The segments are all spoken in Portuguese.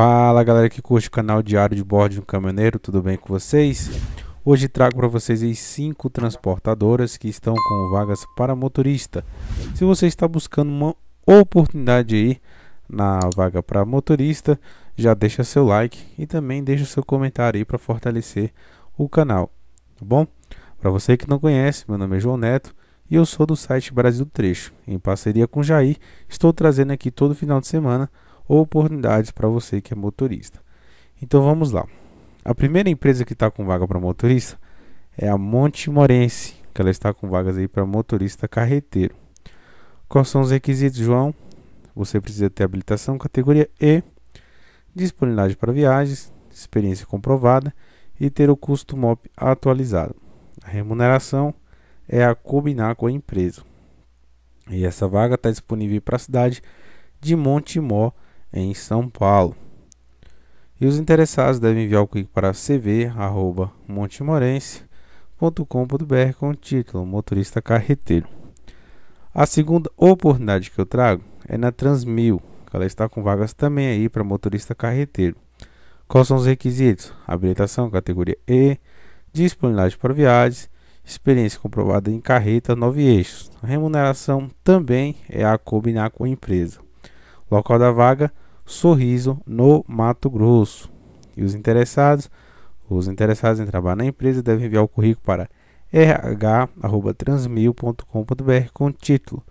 Fala galera que curte o canal Diário de Bordo de um Caminhoneiro, tudo bem com vocês? Hoje trago para vocês as 5 transportadoras que estão com vagas para motorista. Se você está buscando uma oportunidade aí na vaga para motorista, já deixa seu like e também deixa seu comentário aí para fortalecer o canal, tá bom? Para você que não conhece, meu nome é João Neto e eu sou do site Brasil Trecho. Em parceria com o Jair, estou trazendo aqui todo final de semana oportunidades para você que é motorista. Então vamos lá. A primeira empresa que está com vaga para motorista é a Monte Morense, que ela está com vagas aí para motorista carreteiro. Quais são os requisitos, João? Você precisa ter habilitação categoria E, disponibilidade para viagens, experiência comprovada e ter o custo MOP atualizado. A remuneração é a combinar com a empresa. E essa vaga está disponível para a cidade de Montemó, em São Paulo. E os interessados devem enviar o clique para cv@montimorense.com.br com o título Motorista Carreteiro. A segunda oportunidade que eu trago é na Transmil, que ela está com vagas também aí para motorista carreteiro. Quais são os requisitos? Habilitação categoria E, disponibilidade para viagens, experiência comprovada em carreta nove eixos. A remuneração também é a combinar com a empresa. Local da vaga: Sorriso, no Mato Grosso. E os interessados? Os interessados em trabalhar na empresa devem enviar o currículo para rh@transmil.com.br com título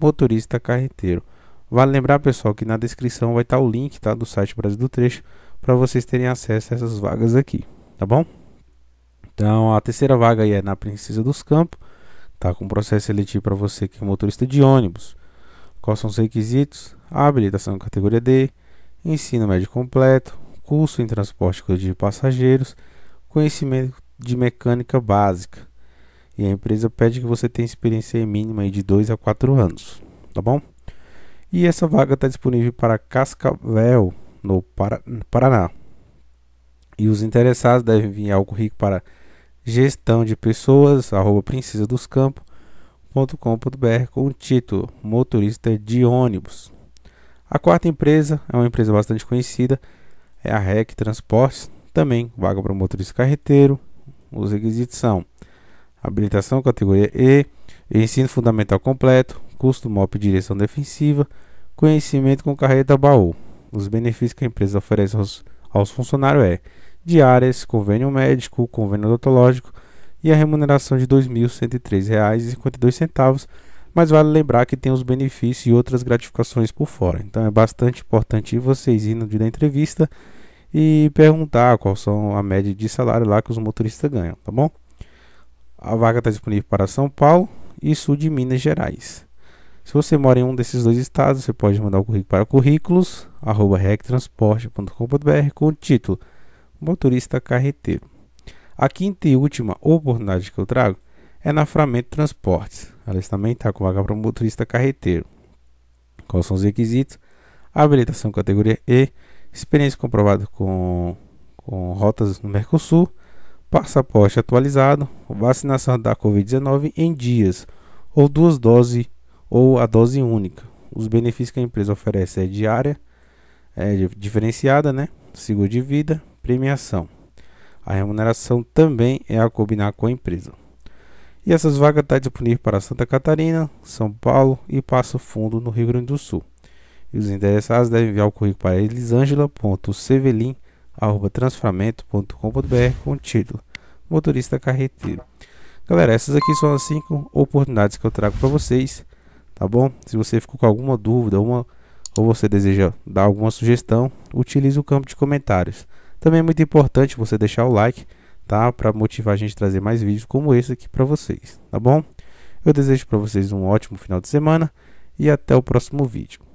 motorista carreteiro. Vale lembrar, pessoal, que na descrição vai estar o link tá, do site Brasil do Trecho para vocês terem acesso a essas vagas aqui, tá bom? Então, a terceira vaga aí é na Princesa dos Campos, tá com processo seletivo para você que é motorista de ônibus. Quais são os requisitos? habilitação categoria D, ensino médio completo, curso em transporte de passageiros, conhecimento de mecânica básica. E a empresa pede que você tenha experiência mínima de 2 a 4 anos, tá bom? E essa vaga está disponível para Cascavel, no Paraná. E os interessados devem enviar o currículo para gestão de pessoas, arroba princesa dos campos, www.motorista.com.br com o título Motorista de ônibus. A quarta empresa é uma empresa bastante conhecida, é a REC Transportes, também vaga para motorista carreteiro. Os requisitos são habilitação categoria E, ensino fundamental completo, custo MOP direção defensiva, conhecimento com carreta baú. Os benefícios que a empresa oferece aos, aos funcionários é diárias, convênio médico, convênio odontológico, e a remuneração de R$ 2.103,52. Mas vale lembrar que tem os benefícios e outras gratificações por fora. Então é bastante importante vocês irem no dia da entrevista e perguntar qual são a média de salário lá que os motoristas ganham, tá bom? A vaga está disponível para São Paulo e sul de Minas Gerais. Se você mora em um desses dois estados, você pode mandar o currículo para currículos@rectransporte.com.br com o título Motorista Carreteiro. A quinta e última oportunidade que eu trago é na Framento Transportes. Ela também está com vaga para motorista carreteiro. Quais são os requisitos? Habilitação categoria E, experiência comprovada com, com rotas no Mercosul, passaporte atualizado, vacinação da Covid-19 em dias, ou duas doses, ou a dose única. Os benefícios que a empresa oferece é diária, é diferenciada, né? seguro de vida, premiação. A remuneração também é a combinar com a empresa. E essas vagas estão tá disponíveis para Santa Catarina, São Paulo e Passo Fundo, no Rio Grande do Sul. E os interessados devem enviar o currículo para elisangela.cevelin.transframento.com.br com o título Motorista Carreteiro. Galera, essas aqui são as 5 oportunidades que eu trago para vocês, tá bom? Se você ficou com alguma dúvida uma, ou você deseja dar alguma sugestão, utilize o campo de comentários. Também é muito importante você deixar o like, tá? Para motivar a gente a trazer mais vídeos como esse aqui para vocês, tá bom? Eu desejo para vocês um ótimo final de semana e até o próximo vídeo.